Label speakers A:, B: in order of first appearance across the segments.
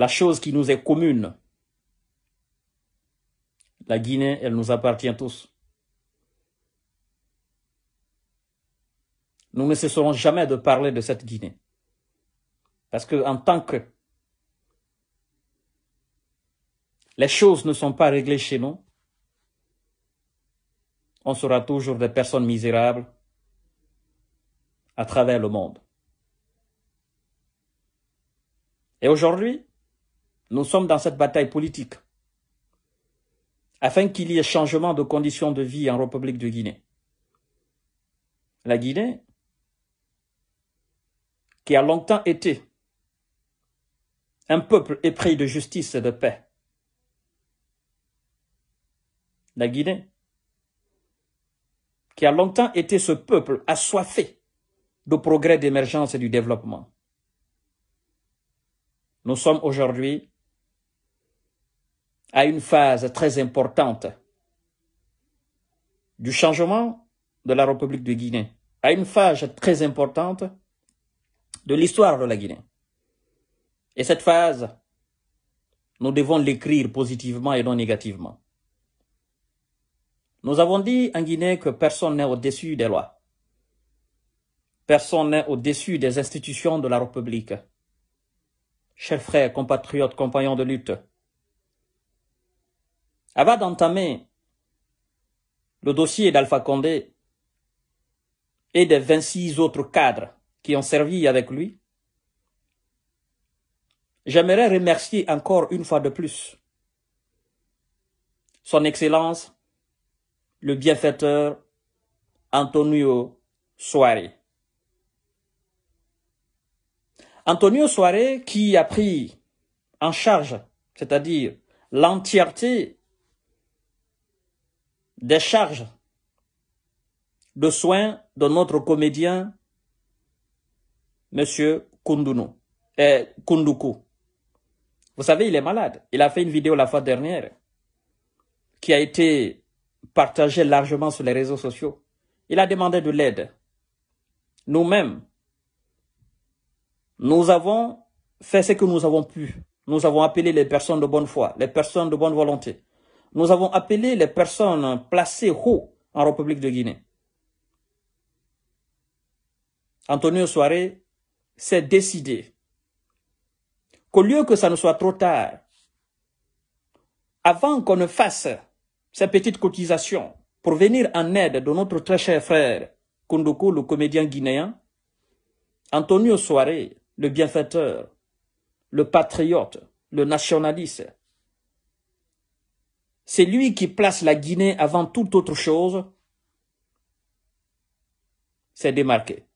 A: la chose qui nous est commune. La Guinée, elle nous appartient tous. Nous ne cesserons jamais de parler de cette Guinée. Parce que en tant que les choses ne sont pas réglées chez nous, on sera toujours des personnes misérables à travers le monde. Et aujourd'hui, nous sommes dans cette bataille politique afin qu'il y ait changement de conditions de vie en République de Guinée. La Guinée, qui a longtemps été un peuple épris de justice et de paix, la Guinée, qui a longtemps été ce peuple assoiffé de progrès, d'émergence et du développement. Nous sommes aujourd'hui à une phase très importante du changement de la République de Guinée, à une phase très importante de l'histoire de la Guinée. Et cette phase, nous devons l'écrire positivement et non négativement. Nous avons dit en Guinée que personne n'est au-dessus des lois. Personne n'est au-dessus des institutions de la République. Chers frères, compatriotes, compagnons de lutte, avant d'entamer le dossier d'Alpha Condé et des 26 autres cadres qui ont servi avec lui, j'aimerais remercier encore une fois de plus son Excellence, le bienfaiteur Antonio Soare. Antonio Soare qui a pris en charge, c'est-à-dire l'entièreté des charges de soins de notre comédien, Monsieur Kunduno, et eh, Kunduku. Vous savez, il est malade. Il a fait une vidéo la fois dernière qui a été partagée largement sur les réseaux sociaux. Il a demandé de l'aide. Nous-mêmes, nous avons fait ce que nous avons pu. Nous avons appelé les personnes de bonne foi, les personnes de bonne volonté nous avons appelé les personnes placées haut en République de Guinée. Antonio Soare s'est décidé qu'au lieu que ça ne soit trop tard, avant qu'on ne fasse ces petites cotisations pour venir en aide de notre très cher frère Kondoko, le comédien guinéen, Antonio Soare, le bienfaiteur, le patriote, le nationaliste, c'est lui qui place la Guinée avant toute autre chose. C'est démarqué.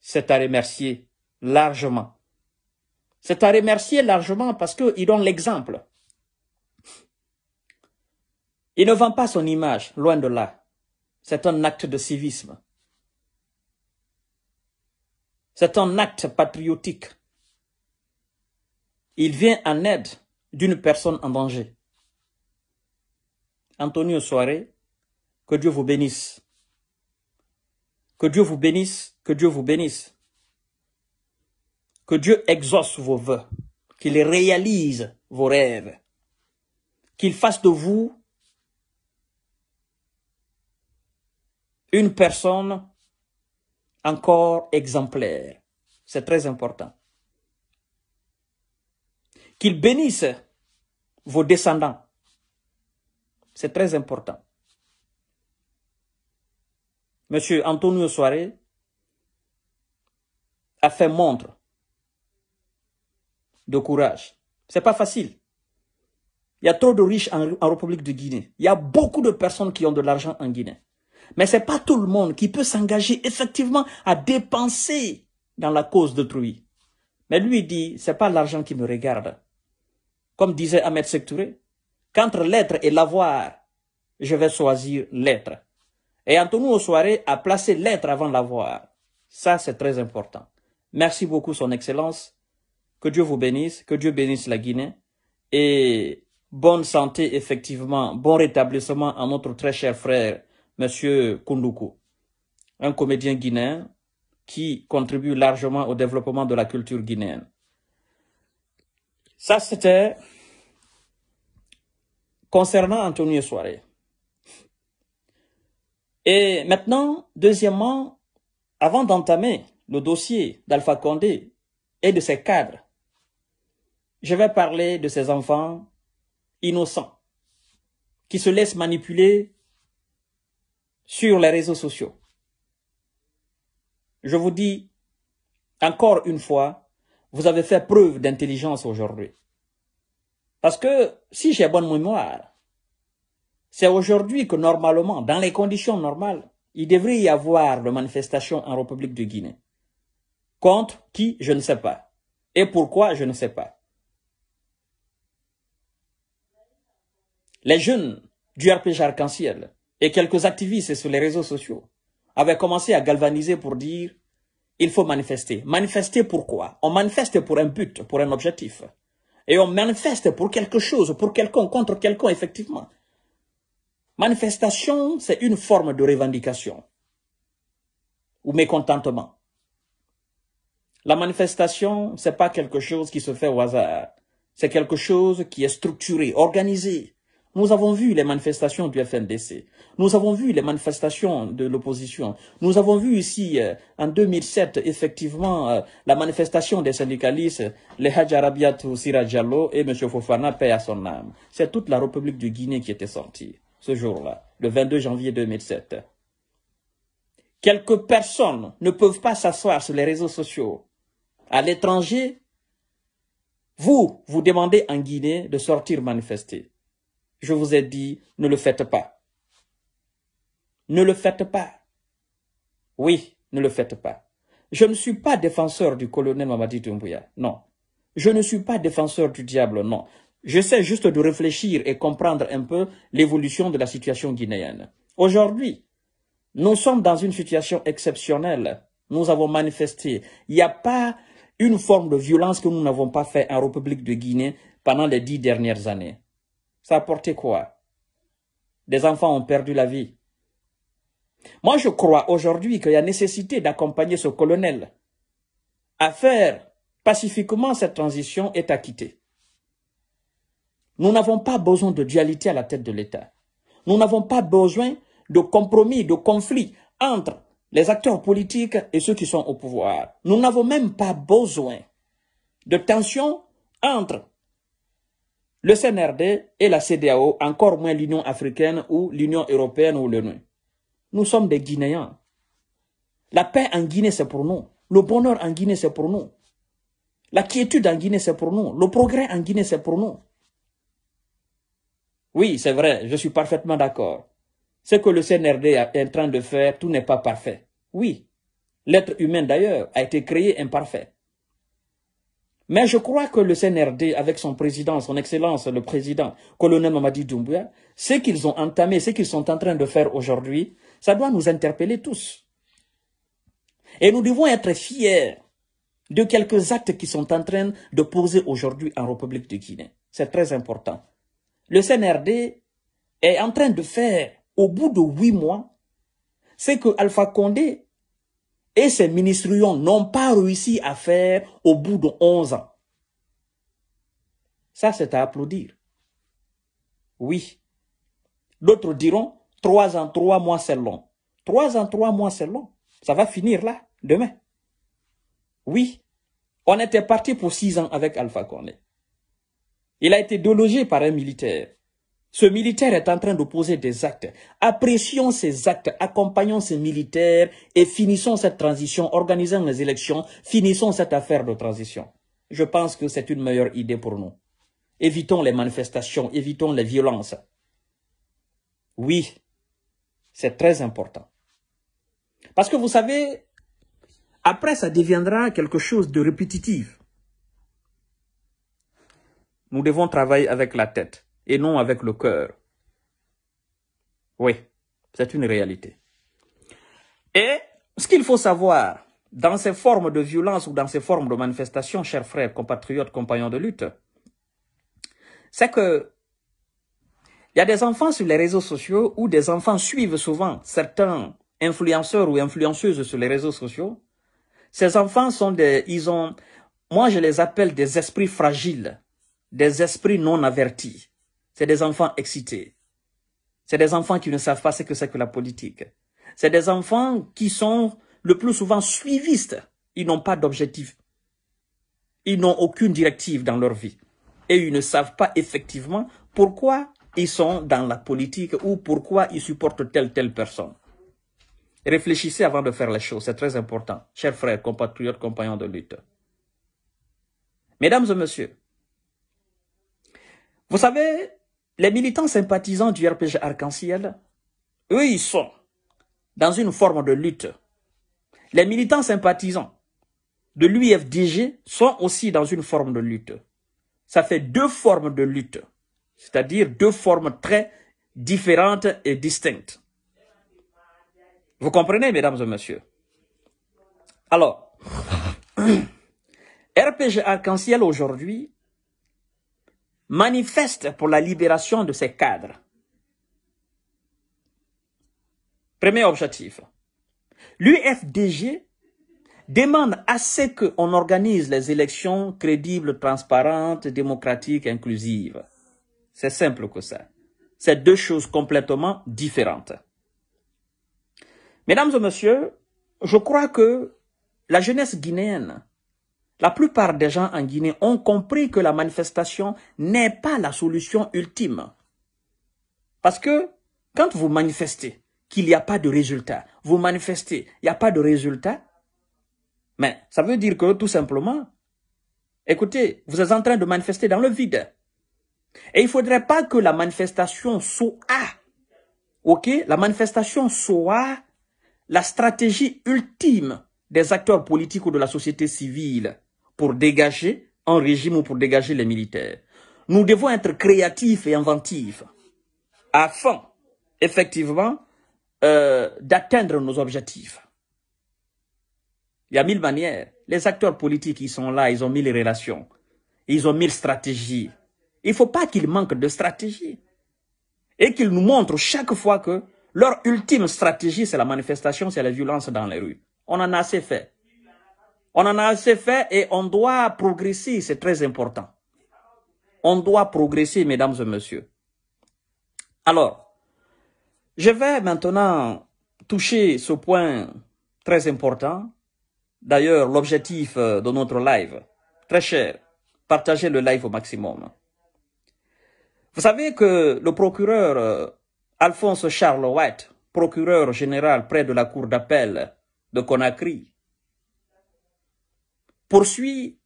A: C'est à remercier largement. C'est à remercier largement parce qu'il donne l'exemple. Il ne vend pas son image, loin de là. C'est un acte de civisme. C'est un acte patriotique. Il vient en aide d'une personne en danger. Antonio Soare, que Dieu vous bénisse. Que Dieu vous bénisse, que Dieu vous bénisse. Que Dieu exauce vos voeux. qu'il réalise vos rêves, qu'il fasse de vous une personne encore exemplaire. C'est très important qu'il bénisse vos descendants. C'est très important. Monsieur Antonio Soare a fait montre de courage. C'est pas facile. Il y a trop de riches en, République de Guinée. Il y a beaucoup de personnes qui ont de l'argent en Guinée. Mais c'est pas tout le monde qui peut s'engager effectivement à dépenser dans la cause d'autrui. Mais lui dit, c'est pas l'argent qui me regarde. Comme disait Ahmed Sektouré, qu'entre l'être et l'avoir, je vais choisir l'être. Et Antonou soirée a placé l'être avant l'avoir. Ça, c'est très important. Merci beaucoup, Son Excellence. Que Dieu vous bénisse, que Dieu bénisse la Guinée. Et bonne santé, effectivement, bon rétablissement à notre très cher frère, Monsieur Koundoukou, un comédien guinéen qui contribue largement au développement de la culture guinéenne. Ça, c'était concernant Antonio Soirée. Et maintenant, deuxièmement, avant d'entamer le dossier d'Alpha Condé et de ses cadres, je vais parler de ces enfants innocents qui se laissent manipuler sur les réseaux sociaux. Je vous dis encore une fois, vous avez fait preuve d'intelligence aujourd'hui. Parce que si j'ai bonne mémoire, c'est aujourd'hui que normalement, dans les conditions normales, il devrait y avoir de manifestations en République de Guinée. Contre qui, je ne sais pas. Et pourquoi, je ne sais pas. Les jeunes du RPG Arc-en-Ciel et quelques activistes sur les réseaux sociaux avaient commencé à galvaniser pour dire il faut manifester. Manifester pourquoi On manifeste pour un but, pour un objectif. Et on manifeste pour quelque chose, pour quelqu'un, contre quelqu'un, effectivement. Manifestation, c'est une forme de revendication ou mécontentement. La manifestation, c'est pas quelque chose qui se fait au hasard. C'est quelque chose qui est structuré, organisé. Nous avons vu les manifestations du FNDC. Nous avons vu les manifestations de l'opposition. Nous avons vu ici, euh, en 2007, effectivement, euh, la manifestation des syndicalistes, les Hadj Arabiat Sirajalo et M. Fofana paient à son âme. C'est toute la République du Guinée qui était sortie ce jour-là, le 22 janvier 2007. Quelques personnes ne peuvent pas s'asseoir sur les réseaux sociaux. À l'étranger, vous, vous demandez en Guinée de sortir manifester je vous ai dit, ne le faites pas. Ne le faites pas. Oui, ne le faites pas. Je ne suis pas défenseur du colonel Mamadi Doumbouya, non. Je ne suis pas défenseur du diable, non. Je sais juste de réfléchir et comprendre un peu l'évolution de la situation guinéenne. Aujourd'hui, nous sommes dans une situation exceptionnelle. Nous avons manifesté. Il n'y a pas une forme de violence que nous n'avons pas fait en République de Guinée pendant les dix dernières années. Ça a apporté quoi Des enfants ont perdu la vie. Moi, je crois aujourd'hui qu'il y a nécessité d'accompagner ce colonel à faire pacifiquement cette transition est acquittée. Nous n'avons pas besoin de dualité à la tête de l'État. Nous n'avons pas besoin de compromis, de conflits entre les acteurs politiques et ceux qui sont au pouvoir. Nous n'avons même pas besoin de tensions entre le CNRD et la CDAO, encore moins l'Union africaine ou l'Union européenne ou l'ONU. Nous sommes des Guinéens. La paix en Guinée, c'est pour nous. Le bonheur en Guinée, c'est pour nous. La quiétude en Guinée, c'est pour nous. Le progrès en Guinée, c'est pour nous. Oui, c'est vrai, je suis parfaitement d'accord. Ce que le CNRD est en train de faire, tout n'est pas parfait. Oui, l'être humain d'ailleurs a été créé imparfait. Mais je crois que le CNRD, avec son président, son excellence, le président, colonel Mamadi Doumbouya, ce qu'ils ont entamé, ce qu'ils sont en train de faire aujourd'hui, ça doit nous interpeller tous. Et nous devons être fiers de quelques actes qui sont en train de poser aujourd'hui en République de Guinée. C'est très important. Le CNRD est en train de faire, au bout de huit mois, ce que Alpha Condé et ces ministrions n'ont pas réussi à faire au bout de 11 ans. Ça, c'est à applaudir. Oui. D'autres diront, trois ans, trois mois, c'est long. Trois ans, trois mois, c'est long. Ça va finir là, demain. Oui. On était parti pour six ans avec Alpha Cornet. Il a été délogé par un militaire. Ce militaire est en train de poser des actes. Apprécions ces actes, accompagnons ces militaires et finissons cette transition, organisons les élections, finissons cette affaire de transition. Je pense que c'est une meilleure idée pour nous. Évitons les manifestations, évitons les violences. Oui, c'est très important. Parce que vous savez, après ça deviendra quelque chose de répétitif. Nous devons travailler avec la tête et non avec le cœur. Oui, c'est une réalité. Et ce qu'il faut savoir dans ces formes de violence ou dans ces formes de manifestation, chers frères, compatriotes, compagnons de lutte, c'est que il y a des enfants sur les réseaux sociaux où des enfants suivent souvent certains influenceurs ou influenceuses sur les réseaux sociaux. Ces enfants sont des, ils ont, moi je les appelle des esprits fragiles, des esprits non avertis. C'est des enfants excités. C'est des enfants qui ne savent pas ce que c'est que la politique. C'est des enfants qui sont le plus souvent suivistes. Ils n'ont pas d'objectif. Ils n'ont aucune directive dans leur vie. Et ils ne savent pas effectivement pourquoi ils sont dans la politique ou pourquoi ils supportent telle telle personne. Réfléchissez avant de faire les choses, c'est très important, chers frères, compatriotes, compagnons de lutte. Mesdames et messieurs, vous savez, les militants sympathisants du RPG Arc-en-Ciel, eux, ils sont dans une forme de lutte. Les militants sympathisants de l'UFDG sont aussi dans une forme de lutte. Ça fait deux formes de lutte, c'est-à-dire deux formes très différentes et distinctes. Vous comprenez, mesdames et messieurs Alors, RPG Arc-en-Ciel aujourd'hui manifeste pour la libération de ces cadres. Premier objectif. L'UFDG demande à ce qu'on organise les élections crédibles, transparentes, démocratiques, inclusives. C'est simple que ça. C'est deux choses complètement différentes. Mesdames et messieurs, je crois que la jeunesse guinéenne la plupart des gens en Guinée ont compris que la manifestation n'est pas la solution ultime. Parce que quand vous manifestez qu'il n'y a pas de résultat, vous manifestez, il n'y a pas de résultat, mais ça veut dire que tout simplement, écoutez, vous êtes en train de manifester dans le vide. Et il ne faudrait pas que la manifestation soit, ok, la manifestation soit la stratégie ultime des acteurs politiques ou de la société civile pour dégager un régime ou pour dégager les militaires. Nous devons être créatifs et inventifs afin, effectivement, euh, d'atteindre nos objectifs. Il y a mille manières. Les acteurs politiques, ils sont là, ils ont mille relations. Ils ont mille stratégies. Il ne faut pas qu'ils manquent de stratégies Et qu'ils nous montrent chaque fois que leur ultime stratégie, c'est la manifestation, c'est la violence dans les rues. On en a assez fait. On en a assez fait et on doit progresser, c'est très important. On doit progresser, mesdames et messieurs. Alors, je vais maintenant toucher ce point très important. D'ailleurs, l'objectif euh, de notre live, très cher, partager le live au maximum. Vous savez que le procureur euh, Alphonse Charles White, procureur général près de la cour d'appel de Conakry, poursuit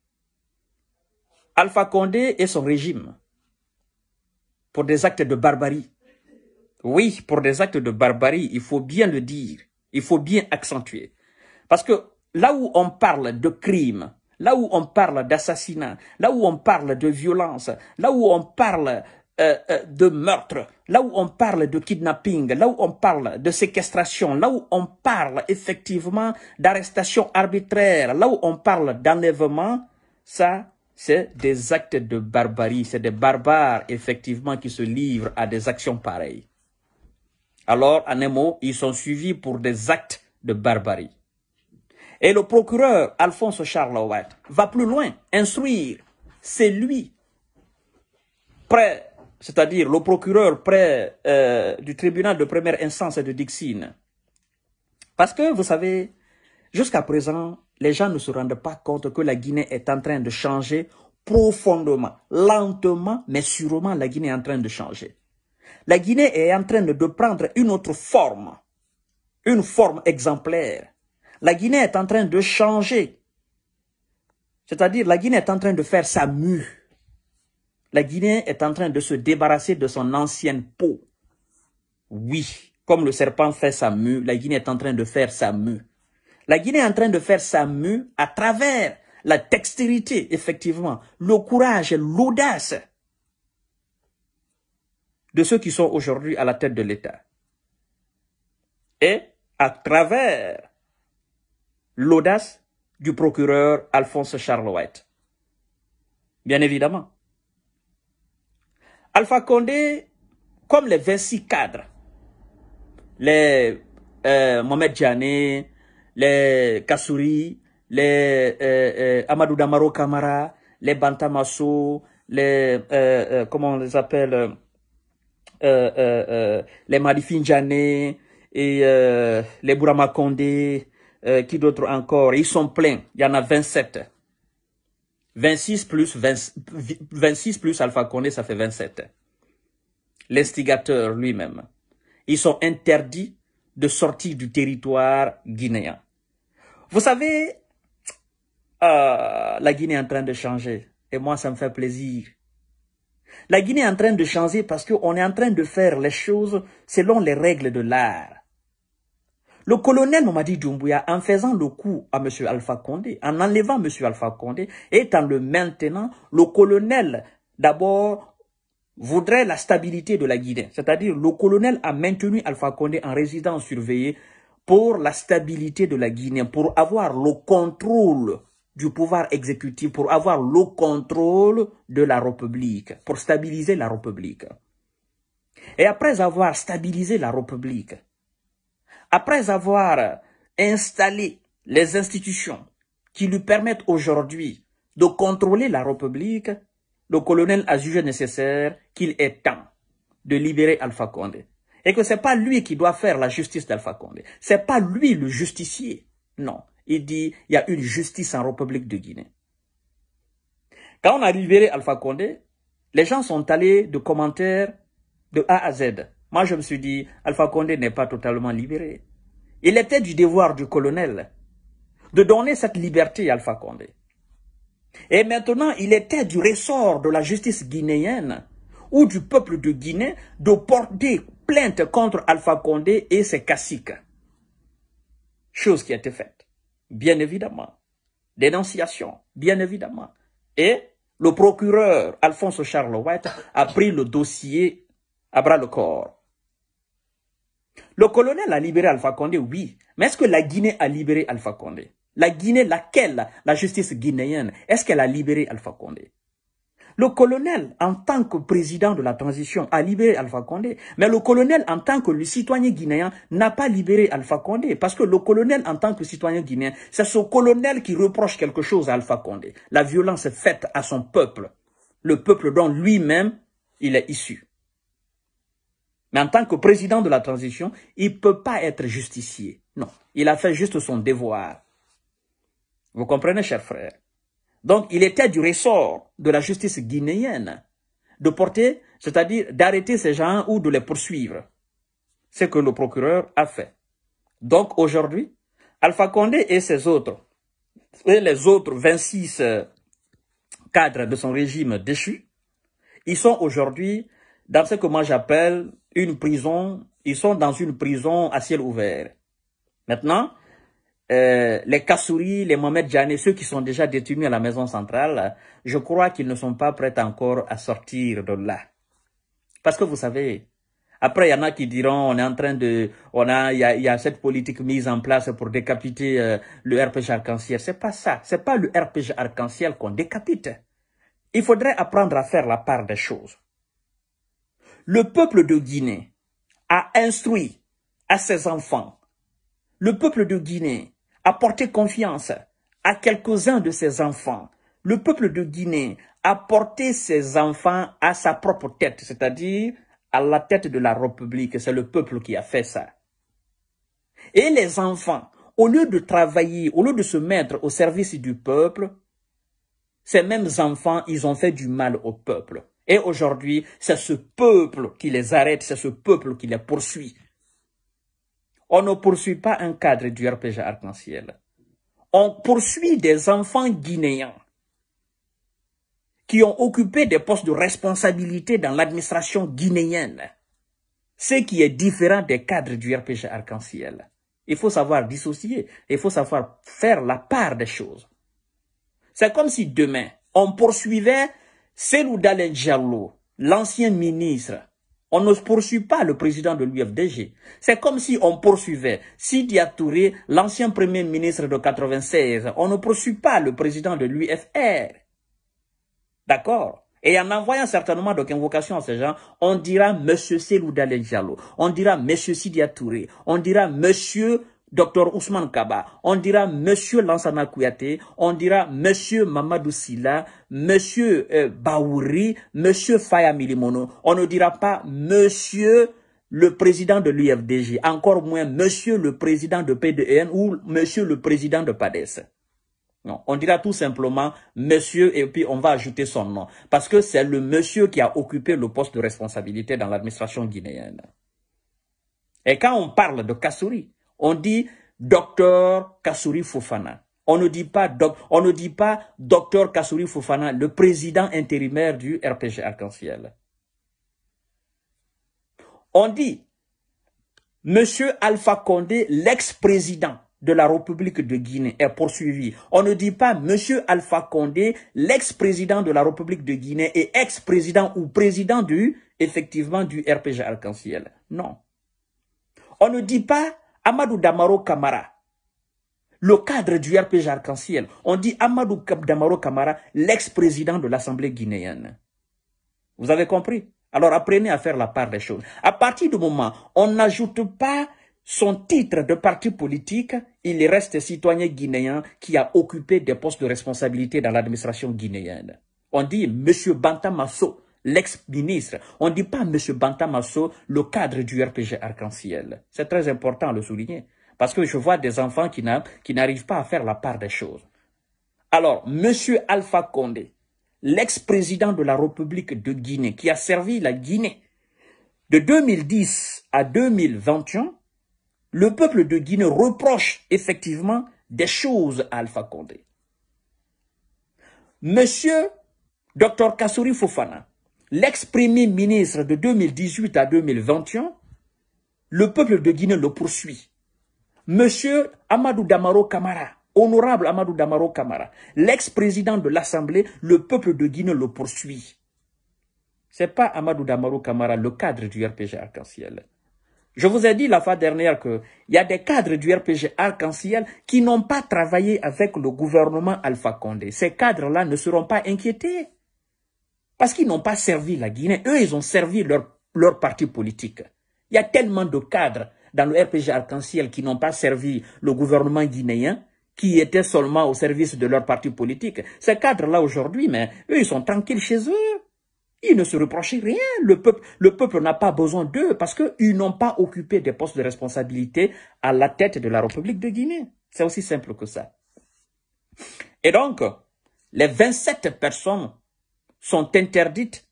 A: Alpha Condé et son régime pour des actes de barbarie. Oui, pour des actes de barbarie, il faut bien le dire, il faut bien accentuer. Parce que là où on parle de crimes, là où on parle d'assassinat, là où on parle de violence, là où on parle euh, euh, de meurtre, là où on parle de kidnapping, là où on parle de séquestration, là où on parle effectivement d'arrestation arbitraire, là où on parle d'enlèvement, ça, c'est des actes de barbarie, c'est des barbares effectivement qui se livrent à des actions pareilles. Alors, en un mot, ils sont suivis pour des actes de barbarie. Et le procureur Alphonse Charles va plus loin, instruire. C'est lui, prêt c'est-à-dire le procureur près euh, du tribunal de première instance de Dixine. Parce que, vous savez, jusqu'à présent, les gens ne se rendent pas compte que la Guinée est en train de changer profondément, lentement, mais sûrement, la Guinée est en train de changer. La Guinée est en train de prendre une autre forme, une forme exemplaire. La Guinée est en train de changer. C'est-à-dire, la Guinée est en train de faire sa mue. La Guinée est en train de se débarrasser de son ancienne peau. Oui, comme le serpent fait sa mue, la Guinée est en train de faire sa mue. La Guinée est en train de faire sa mue à travers la dextérité, effectivement, le courage, l'audace de ceux qui sont aujourd'hui à la tête de l'État. Et à travers l'audace du procureur Alphonse Charles Bien évidemment. Alpha Condé, comme les 26 cadres, les euh, Mohamed Djane, les Kassouri, les euh, euh, Amadou Damaro Kamara, les Bantamasso, les, euh, comment on les appelle, les Malifin Djane, et les Bourama Condé, qui d'autres encore, ils sont pleins, il y en a 27. 26 plus, plus Alpha Condé, ça fait 27. L'instigateur lui-même. Ils sont interdits de sortir du territoire guinéen. Vous savez, euh, la Guinée est en train de changer. Et moi, ça me fait plaisir. La Guinée est en train de changer parce qu'on est en train de faire les choses selon les règles de l'art. Le colonel dit, Doumbouya, en faisant le coup à M. Alpha Condé, en enlevant M. Alpha Condé et en le maintenant, le colonel, d'abord, voudrait la stabilité de la Guinée. C'est-à-dire, le colonel a maintenu Alpha Condé en résidence surveillée pour la stabilité de la Guinée, pour avoir le contrôle du pouvoir exécutif, pour avoir le contrôle de la République, pour stabiliser la République. Et après avoir stabilisé la République, après avoir installé les institutions qui lui permettent aujourd'hui de contrôler la République, le colonel a jugé nécessaire qu'il est temps de libérer Alpha Condé. Et que n'est pas lui qui doit faire la justice d'Alpha Condé. n'est pas lui le justicier. Non. Il dit, il y a une justice en République de Guinée. Quand on a libéré Alpha Condé, les gens sont allés de commentaires de A à Z. Moi, je me suis dit, Alpha Condé n'est pas totalement libéré. Il était du devoir du colonel de donner cette liberté à Alpha Condé. Et maintenant, il était du ressort de la justice guinéenne ou du peuple de Guinée de porter plainte contre Alpha Condé et ses caciques. Chose qui a été faite, bien évidemment. Dénonciation, bien évidemment. Et le procureur Alphonse Charles White a pris le dossier à bras le corps. Le colonel a libéré Alpha Condé, oui. Mais est-ce que la Guinée a libéré Alpha Condé La Guinée, laquelle La justice guinéenne, est-ce qu'elle a libéré Alpha Condé le colonel, en tant que président de la transition, a libéré Alpha Condé. Mais le colonel, en tant que citoyen guinéen, n'a pas libéré Alpha Condé. Parce que le colonel, en tant que citoyen guinéen, c'est ce colonel qui reproche quelque chose à Alpha Condé. La violence faite à son peuple. Le peuple dont lui-même, il est issu. Mais en tant que président de la transition, il ne peut pas être justicier. Non, il a fait juste son devoir. Vous comprenez, cher frère. Donc, il était du ressort de la justice guinéenne de porter, c'est-à-dire d'arrêter ces gens ou de les poursuivre. C'est ce que le procureur a fait. Donc, aujourd'hui, Alpha Condé et ses autres, et les autres 26 euh, cadres de son régime déchu, ils sont aujourd'hui dans ce que moi j'appelle une prison, ils sont dans une prison à ciel ouvert. Maintenant, euh, les Kassouri, les Mohamed Djane, ceux qui sont déjà détenus à la maison centrale, je crois qu'ils ne sont pas prêts encore à sortir de là. Parce que vous savez, après, il y en a qui diront, on est en train de, on a, il y a, cette politique mise en place pour décapiter euh, le RPG arc-en-ciel. C'est pas ça. C'est pas le RPG arc-en-ciel qu'on décapite. Il faudrait apprendre à faire la part des choses le peuple de Guinée a instruit à ses enfants. Le peuple de Guinée a porté confiance à quelques-uns de ses enfants. Le peuple de Guinée a porté ses enfants à sa propre tête, c'est-à-dire à la tête de la République. C'est le peuple qui a fait ça. Et les enfants, au lieu de travailler, au lieu de se mettre au service du peuple, ces mêmes enfants, ils ont fait du mal au peuple. Et aujourd'hui, c'est ce peuple qui les arrête, c'est ce peuple qui les poursuit. On ne poursuit pas un cadre du RPG arc-en-ciel. On poursuit des enfants guinéens qui ont occupé des postes de responsabilité dans l'administration guinéenne. Ce qui est différent des cadres du RPG arc-en-ciel. Il faut savoir dissocier, il faut savoir faire la part des choses. C'est comme si demain, on poursuivait Selou Dalen l'ancien ministre, on ne poursuit pas le président de l'UFDG. C'est comme si on poursuivait Sidi Touré, l'ancien premier ministre de 96. On ne poursuit pas le président de l'UFR. D'accord Et en envoyant certainement de convocations à ces gens, on dira Monsieur Selou Dalen on dira Monsieur Sidi Touré, on dira Monsieur Docteur Ousmane Kaba, on dira Monsieur Lansana Kouyaté, on dira Monsieur Mamadou Sila, Monsieur euh, Baouri, Monsieur Faya On ne dira pas Monsieur le président de l'UFDJ, encore moins Monsieur le président de PDN e ou Monsieur le président de PADES. Non, on dira tout simplement monsieur et puis on va ajouter son nom. Parce que c'est le monsieur qui a occupé le poste de responsabilité dans l'administration guinéenne. Et quand on parle de Kassouri, on dit docteur Kassouri Fofana. On ne dit pas Dr. on docteur Kassouri Fofana, le président intérimaire du RPG Arc-en-Ciel. On dit Monsieur Alpha Condé, l'ex-président de la République de Guinée est poursuivi. On ne dit pas Monsieur Alpha Condé, l'ex-président de la République de Guinée et ex-président ou président du, effectivement, du RPG Arc-en-Ciel. Non. On ne dit pas Amadou Damaro Kamara, le cadre du RPG Arc-en-Ciel, on dit Amadou Damaro Kamara, l'ex-président de l'Assemblée guinéenne. Vous avez compris Alors apprenez à faire la part des choses. À partir du moment où on n'ajoute pas son titre de parti politique, il reste citoyen guinéen qui a occupé des postes de responsabilité dans l'administration guinéenne. On dit Monsieur Bantamasso, l'ex-ministre. On ne dit pas M. Bantamasso, le cadre du RPG Arc-en-Ciel. C'est très important de le souligner. Parce que je vois des enfants qui n'arrivent pas à faire la part des choses. Alors, M. Alpha Condé, l'ex-président de la République de Guinée, qui a servi la Guinée de 2010 à 2021, le peuple de Guinée reproche effectivement des choses à Alpha Condé. Monsieur Dr Kassouri Fofana, l'ex-premier ministre de 2018 à 2021, le peuple de Guinée le poursuit. Monsieur Amadou Damaro Kamara, honorable Amadou Damaro Kamara, l'ex-président de l'Assemblée, le peuple de Guinée le poursuit. C'est pas Amadou Damaro Kamara, le cadre du RPG Arc-en-Ciel. Je vous ai dit la fois dernière qu'il y a des cadres du RPG Arc-en-Ciel qui n'ont pas travaillé avec le gouvernement Alpha Condé. Ces cadres-là ne seront pas inquiétés. Parce qu'ils n'ont pas servi la Guinée. Eux, ils ont servi leur, parti politique. Il y a tellement de cadres dans le RPG Arc-en-Ciel qui n'ont pas servi le gouvernement guinéen, qui étaient seulement au service de leur parti politique. Ces cadres-là aujourd'hui, mais eux, ils sont tranquilles chez eux. Ils ne se reprochent rien. Le peuple, le peuple n'a pas besoin d'eux parce qu'ils n'ont pas occupé des postes de responsabilité à la tête de la République de Guinée. C'est aussi simple que ça. Et donc, les 27 personnes sont interdites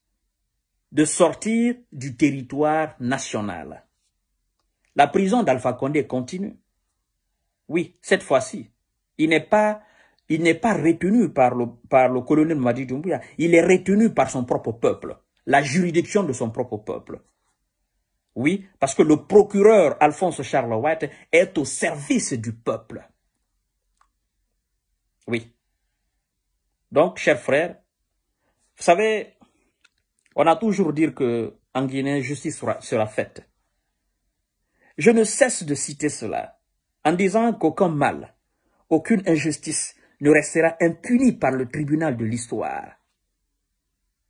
A: de sortir du territoire national. La prison d'Alpha Condé continue. Oui, cette fois-ci, il n'est pas, il n'est pas retenu par le, par le colonel Madi Doumbouya, il est retenu par son propre peuple, la juridiction de son propre peuple. Oui, parce que le procureur Alphonse Charles White est au service du peuple. Oui. Donc, chers frères, vous savez, on a toujours dit que Guinée, justice sera, sera faite. Je ne cesse de citer cela en disant qu'aucun mal, aucune injustice ne restera impunie par le tribunal de l'histoire.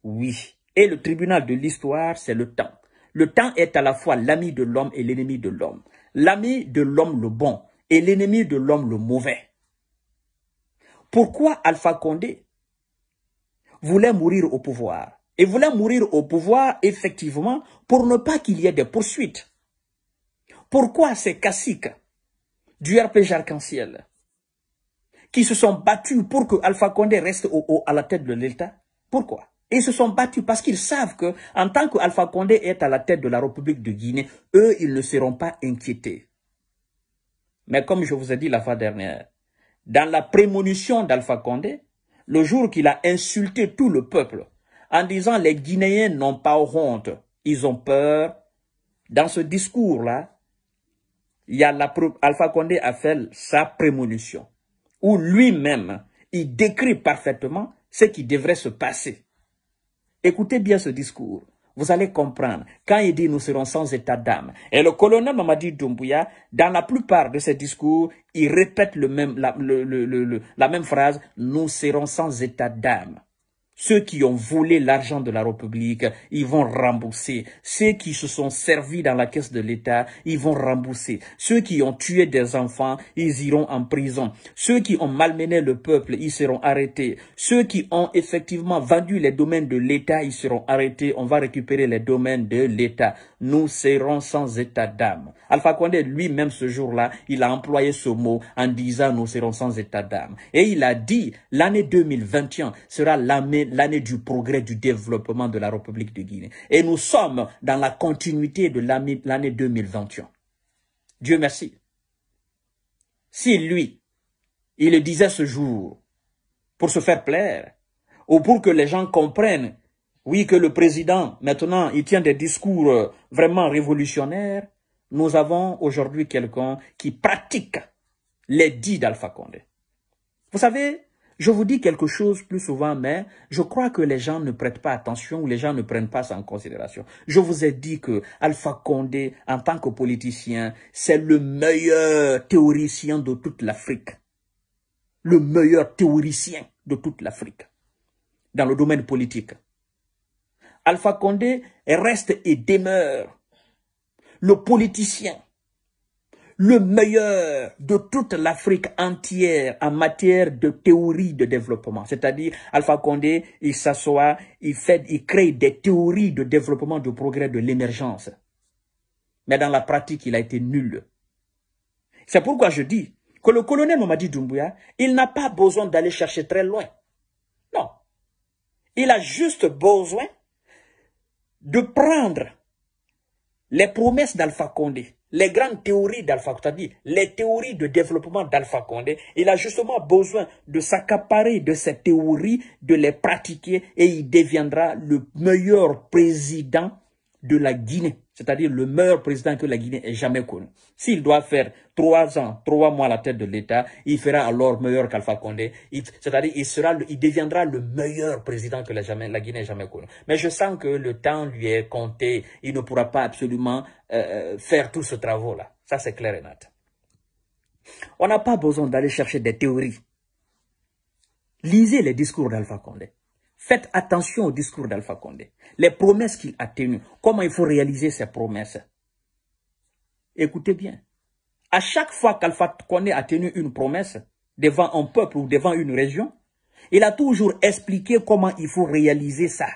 A: Oui, et le tribunal de l'histoire, c'est le temps. Le temps est à la fois l'ami de l'homme et l'ennemi de l'homme. L'ami de l'homme le bon et l'ennemi de l'homme le mauvais. Pourquoi Alpha Condé voulait mourir au pouvoir. Et voulait mourir au pouvoir, effectivement, pour ne pas qu'il y ait des poursuites. Pourquoi ces caciques du RPG Arc-en-Ciel, qui se sont battus pour que Alpha Condé reste au, au, à la tête de l'État Pourquoi Ils se sont battus parce qu'ils savent que, en tant qu'Alpha Condé est à la tête de la République de Guinée, eux, ils ne seront pas inquiétés. Mais comme je vous ai dit la fois dernière, dans la prémonition d'Alpha Condé, le jour qu'il a insulté tout le peuple en disant les Guinéens n'ont pas honte, ils ont peur. Dans ce discours-là, il y a la, Alpha Condé a fait sa prémonition, où lui-même, il décrit parfaitement ce qui devrait se passer. Écoutez bien ce discours. Vous allez comprendre quand il dit nous serons sans état d'âme. Et le colonel Mamadi Doumbouya, dans la plupart de ses discours, il répète le même, la même phrase, nous serons sans état d'âme. Ceux qui ont volé l'argent de la République, ils vont rembourser. Ceux qui se sont servis dans la caisse de l'État, ils vont rembourser. Ceux qui ont tué des enfants, ils iront en prison. Ceux qui ont malmené le peuple, ils seront arrêtés. Ceux qui ont effectivement vendu les domaines de l'État, ils seront arrêtés. On va récupérer les domaines de l'État. Nous serons sans état d'âme. Alpha Condé, lui-même, ce jour-là, il a employé ce mot en disant nous serons sans état d'âme. Et il a dit, l'année 2021 sera l'année l'année du progrès, du développement de la République de Guinée. Et nous sommes dans la continuité de l'année 2021. Dieu merci. Si lui, il le disait ce jour, pour se faire plaire, ou pour que les gens comprennent, oui, que le président, maintenant, il tient des discours euh, vraiment révolutionnaires, nous avons aujourd'hui quelqu'un qui pratique les dits d'Alpha Condé. Vous savez, je vous dis quelque chose plus souvent, mais je crois que les gens ne prêtent pas attention ou les gens ne prennent pas ça en considération. Je vous ai dit que Alpha Condé, en tant que politicien, c'est le meilleur théoricien de toute l'Afrique. Le meilleur théoricien de toute l'Afrique dans le domaine politique. Alpha Condé reste et demeure le politicien le meilleur de toute l'Afrique entière en matière de théorie de développement. C'est-à-dire, Alpha Condé, il s'assoit, il fait, il crée des théories de développement, de progrès, de l'émergence. Mais dans la pratique, il a été nul. C'est pourquoi je dis que le colonel Mamadi Doumbouya, il n'a pas besoin d'aller chercher très loin. Non. Il a juste besoin de prendre les promesses d'Alpha Condé les grandes théories d'Alpha Condé, les théories de développement d'Alpha Condé, il a justement besoin de s'accaparer de ces théories, de les pratiquer et il deviendra le meilleur président de la Guinée, c'est-à-dire le meilleur président que la Guinée ait jamais connu. S'il doit faire trois ans, trois mois à la tête de l'État, il fera alors meilleur qu'Alpha Condé. C'est-à-dire il sera, il deviendra le meilleur président que la, Guinée ait jamais connu. Mais je sens que le temps lui est compté. Il ne pourra pas absolument euh, euh, faire tout ce travail-là. Ça, c'est clair et net. On n'a pas besoin d'aller chercher des théories. Lisez les discours d'Alpha Condé. Faites attention au discours d'Alpha Condé. Les promesses qu'il a tenues, comment il faut réaliser ces promesses. Écoutez bien. À chaque fois qu'Alpha Condé a tenu une promesse devant un peuple ou devant une région, il a toujours expliqué comment il faut réaliser ça.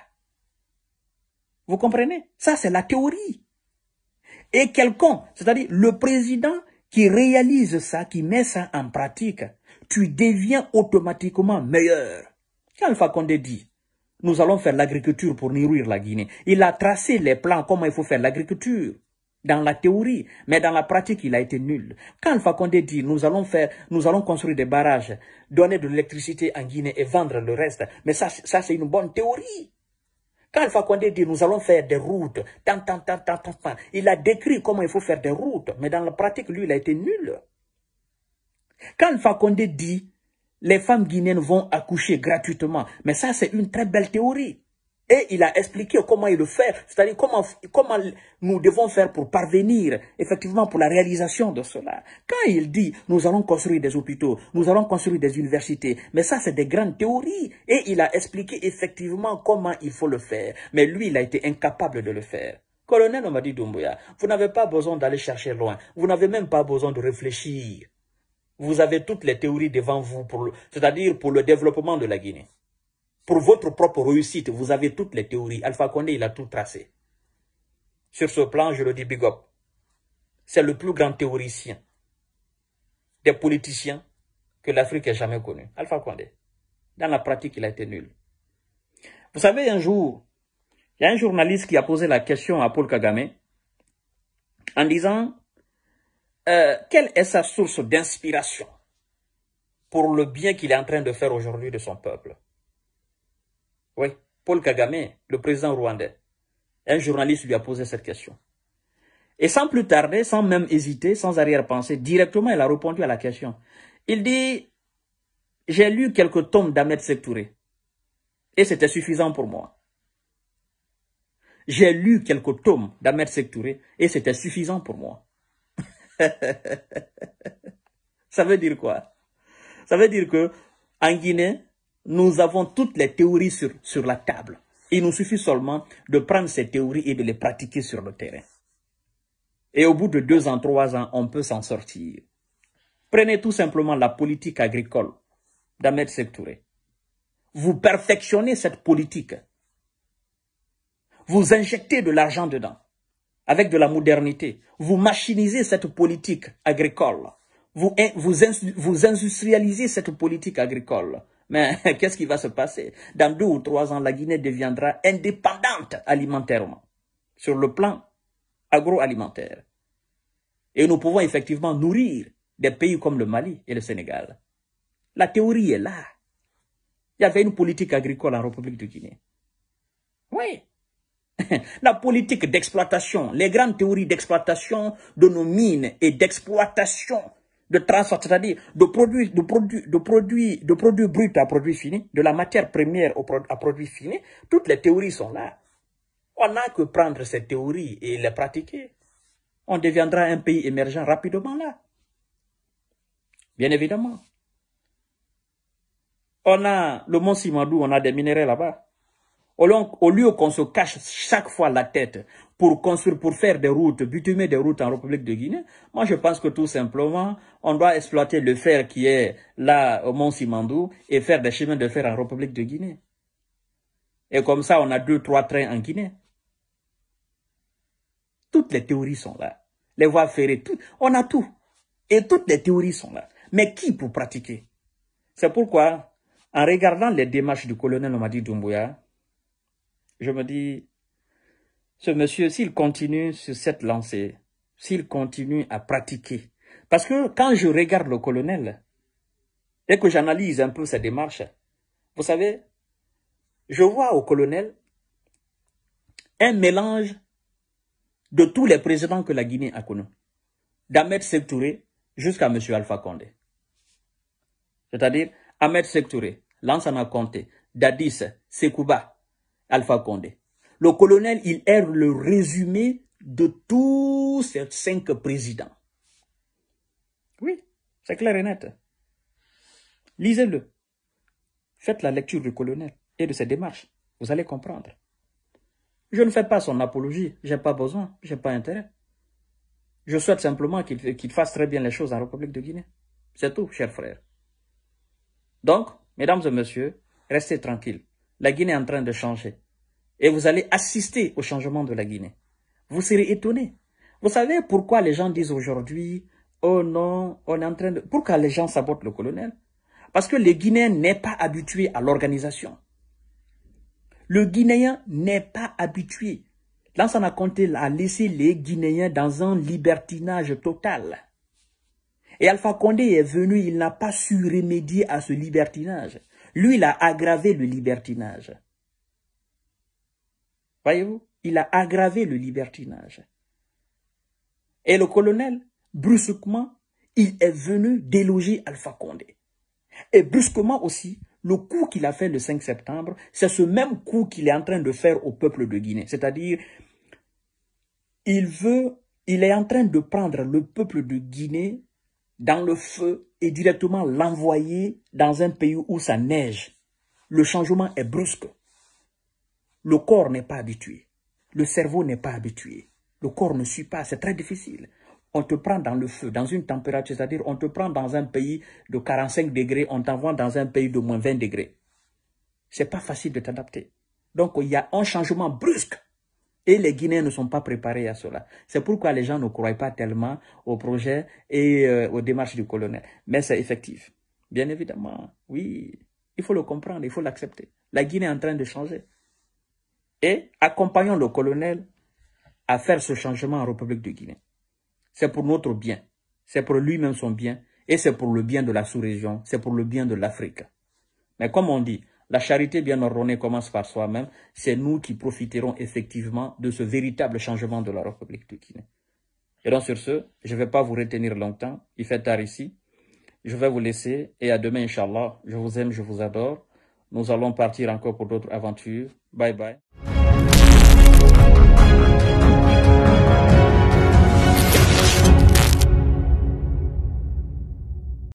A: Vous comprenez Ça, c'est la théorie. Et quelqu'un, c'est-à-dire le président qui réalise ça, qui met ça en pratique, tu deviens automatiquement meilleur. Qu'Alpha Condé dit nous allons faire l'agriculture pour nourrir la Guinée. Il a tracé les plans comment il faut faire l'agriculture dans la théorie, mais dans la pratique, il a été nul. Quand Fakonde dit nous allons faire, nous allons construire des barrages, donner de l'électricité en Guinée et vendre le reste, mais ça, c'est une bonne théorie. Quand Fakonde dit nous allons faire des routes, tant, tant, tant, tant, tant, tant, il a décrit comment il faut faire des routes, mais dans la pratique, lui, il a été nul. Quand Fakonde dit les femmes guinéennes vont accoucher gratuitement. Mais ça, c'est une très belle théorie. Et il a expliqué comment il le fait, c'est-à-dire comment, nous devons faire pour parvenir effectivement pour la réalisation de cela. Quand il dit nous allons construire des hôpitaux, nous allons construire des universités, mais ça c'est des grandes théories. Et il a expliqué effectivement comment il faut le faire. Mais lui, il a été incapable de le faire. Colonel Omadi Doumbouya, vous n'avez pas besoin d'aller chercher loin, vous n'avez même pas besoin de réfléchir. Vous avez toutes les théories devant vous, c'est-à-dire pour le développement de la Guinée. Pour votre propre réussite, vous avez toutes les théories. Alpha Condé, il a tout tracé. Sur ce plan, je le dis big up. C'est le plus grand théoricien des politiciens que l'Afrique ait jamais connu. Alpha Condé. Dans la pratique, il a été nul. Vous savez, un jour, il y a un journaliste qui a posé la question à Paul Kagame en disant euh, quelle est sa source d'inspiration pour le bien qu'il est en train de faire aujourd'hui de son peuple Oui, Paul Kagame, le président rwandais, un journaliste lui a posé cette question. Et sans plus tarder, sans même hésiter, sans arrière-pensée, directement, il a répondu à la question. Il dit, j'ai lu quelques tomes d'Ahmed Sektouré et c'était suffisant pour moi. J'ai lu quelques tomes d'Ahmed Sektouré et c'était suffisant pour moi. Ça veut dire quoi Ça veut dire que en Guinée, nous avons toutes les théories sur, sur la table. Il nous suffit seulement de prendre ces théories et de les pratiquer sur le terrain. Et au bout de deux ans, trois ans, on peut s'en sortir. Prenez tout simplement la politique agricole d'Ahmed Sektouré. Vous perfectionnez cette politique. Vous injectez de l'argent dedans avec de la modernité. Vous machinisez cette politique agricole. Vous, vous, vous industrialisez cette politique agricole. Mais qu'est-ce qui va se passer Dans deux ou trois ans, la Guinée deviendra indépendante alimentairement, sur le plan agroalimentaire. Et nous pouvons effectivement nourrir des pays comme le Mali et le Sénégal. La théorie est là. Il y avait une politique agricole en République de Guinée. Oui. La politique d'exploitation, les grandes théories d'exploitation de nos mines et d'exploitation de transport, c'est-à-dire de produits, de de produits, de produits bruts à produits finis, de la matière première à produits finis, toutes les théories sont là. On n'a que prendre ces théories et les pratiquer. On deviendra un pays émergent rapidement là. Bien évidemment. On a le mont Simandou, on a des minéraux là-bas. Au, lieu qu'on se cache chaque fois la tête pour construire, pour faire des routes, butumer des routes en République de Guinée, moi je pense que tout simplement, on doit exploiter le fer qui est là au Mont Simandou et faire des chemins de fer en République de Guinée. Et comme ça, on a deux, trois trains en Guinée. Toutes les théories sont là. Les voies ferrées, tout, on a tout. Et toutes les théories sont là. Mais qui pour pratiquer C'est pourquoi, en regardant les démarches du colonel Omadi Doumbouya, je me dis, ce monsieur, s'il continue sur cette lancée, s'il continue à pratiquer, parce que quand je regarde le colonel, et que j'analyse un peu sa démarche, vous savez, je vois au colonel un mélange de tous les présidents que la Guinée a connus, d'Ahmed Touré jusqu'à M. Alpha Condé. C'est-à-dire, Ahmed Touré, Lansana Conté, Dadis, Sekouba, Alpha Condé. Le colonel, il est le résumé de tous ces cinq présidents. Oui, c'est clair et net. Lisez-le. Faites la lecture du colonel et de ses démarches. Vous allez comprendre. Je ne fais pas son apologie. J'ai pas besoin. J'ai pas intérêt. Je souhaite simplement qu'il fasse très bien les choses en République de Guinée. C'est tout, chers frères. Donc, mesdames et messieurs, restez tranquilles. La Guinée est en train de changer. Et vous allez assister au changement de la Guinée. Vous serez étonné. Vous savez pourquoi les gens disent aujourd'hui, oh non, on est en train de... Pourquoi les gens sabotent le colonel Parce que le Guinéen n'est pas habitué à l'organisation. Le Guinéen n'est pas habitué. Lansana Conté a laissé les Guinéens dans un libertinage total. Et Alpha Condé est venu, il n'a pas su remédier à ce libertinage. Lui, il a aggravé le libertinage. Voyez-vous, il a aggravé le libertinage. Et le colonel, brusquement, il est venu déloger Alpha Condé. Et brusquement aussi, le coup qu'il a fait le 5 septembre, c'est ce même coup qu'il est en train de faire au peuple de Guinée. C'est-à-dire, il veut, il est en train de prendre le peuple de Guinée dans le feu et directement l'envoyer dans un pays où ça neige. Le changement est brusque. Le corps n'est pas habitué. Le cerveau n'est pas habitué. Le corps ne suit pas. C'est très difficile. On te prend dans le feu, dans une température, c'est-à-dire on te prend dans un pays de 45 degrés, on t'envoie dans un pays de moins 20 degrés. C'est pas facile de t'adapter. Donc il y a un changement brusque et les Guinéens ne sont pas préparés à cela. C'est pourquoi les gens ne croient pas tellement au projet et euh, aux démarches du colonel. Mais c'est effectif. Bien évidemment, oui. Il faut le comprendre, il faut l'accepter. La Guinée est en train de changer et accompagnons le colonel à faire ce changement en République de Guinée. C'est pour notre bien, c'est pour lui-même son bien, et c'est pour le bien de la sous-région, c'est pour le bien de l'Afrique. Mais comme on dit, la charité bien ordonnée commence par soi-même, c'est nous qui profiterons effectivement de ce véritable changement de la République de Guinée. Et donc sur ce, je ne vais pas vous retenir longtemps, il fait tard ici. Je vais vous laisser et à demain, Inch'Allah. Je vous aime, je vous adore. Nous allons partir encore pour d'autres aventures. Bye bye.